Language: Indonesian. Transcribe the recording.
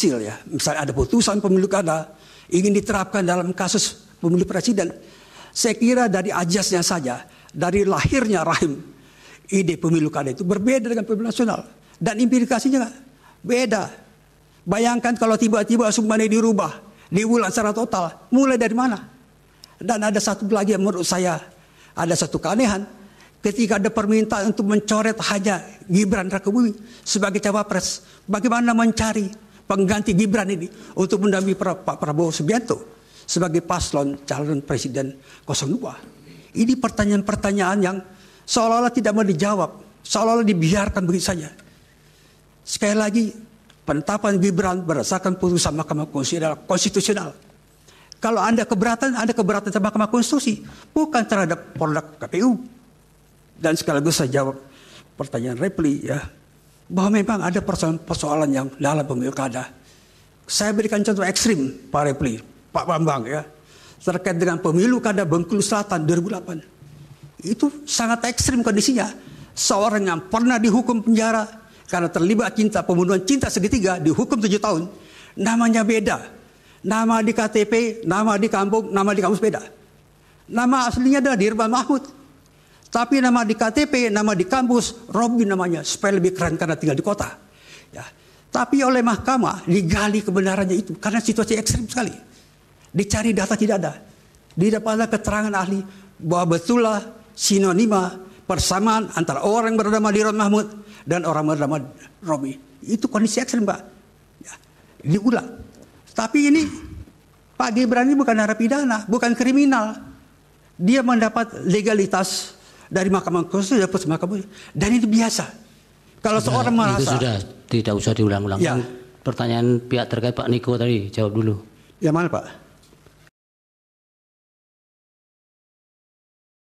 kecil ya. Misalnya ada putusan pemilu kada ingin diterapkan dalam kasus pemilu presiden. Saya kira dari ajasnya saja, dari lahirnya rahim ide pemilu kada itu berbeda dengan pemilu nasional. Dan implikasinya beda. Bayangkan kalau tiba-tiba semuanya dirubah, diulang secara total, mulai dari mana? Dan ada satu lagi yang menurut saya ada satu keanehan ketika ada permintaan untuk mencoret hanya Gibran Rakebumi sebagai cawapres. Bagaimana mencari pengganti Gibran ini untuk mendampingi Pak Prabowo Subianto sebagai paslon calon presiden 02. Ini pertanyaan-pertanyaan yang seolah-olah tidak mau dijawab, seolah-olah dibiarkan begitu saja. Sekali lagi, penetapan Gibran berdasarkan putusan Mahkamah Konstitusi adalah konstitusional. Kalau Anda keberatan, Anda keberatan terhadap Mahkamah Konstitusi, bukan terhadap produk KPU. Dan sekaligus saya jawab pertanyaan Repli ya bahwa memang ada persoalan-persoalan yang dalam pemilu kada Saya berikan contoh ekstrim, Pak Repli, Pak Bambang ya, terkait dengan pemilu kada Bengkulu Selatan 2008. Itu sangat ekstrim kondisinya. Seorang yang pernah dihukum penjara karena terlibat cinta pembunuhan cinta segitiga dihukum 7 tahun. Namanya beda. Nama di KTP, nama di kampung, nama di kampus beda. Nama aslinya adalah Dirban Mahmud. Tapi nama di KTP, nama di kampus, Robin namanya, supaya lebih keren karena tinggal di kota. Ya. Tapi oleh mahkamah digali kebenarannya itu karena situasi ekstrim sekali. Dicari data tidak ada. Didapatlah keterangan ahli bahwa betullah sinonima persamaan antara orang bernama Diron Mahmud dan orang bernama Robi. Itu kondisi ekstrim, Pak. Ya. Diulang. Tapi ini Pak Gibran ini bukan narapidana, bukan kriminal. Dia mendapat legalitas dari Mahkamah Konstitusi dapat Mahkamah dan itu biasa. Kalau sudah, seorang merasa itu sudah tidak usah diulang-ulang. Ya. Pertanyaan pihak terkait Pak Niko tadi jawab dulu. Ya mana Pak?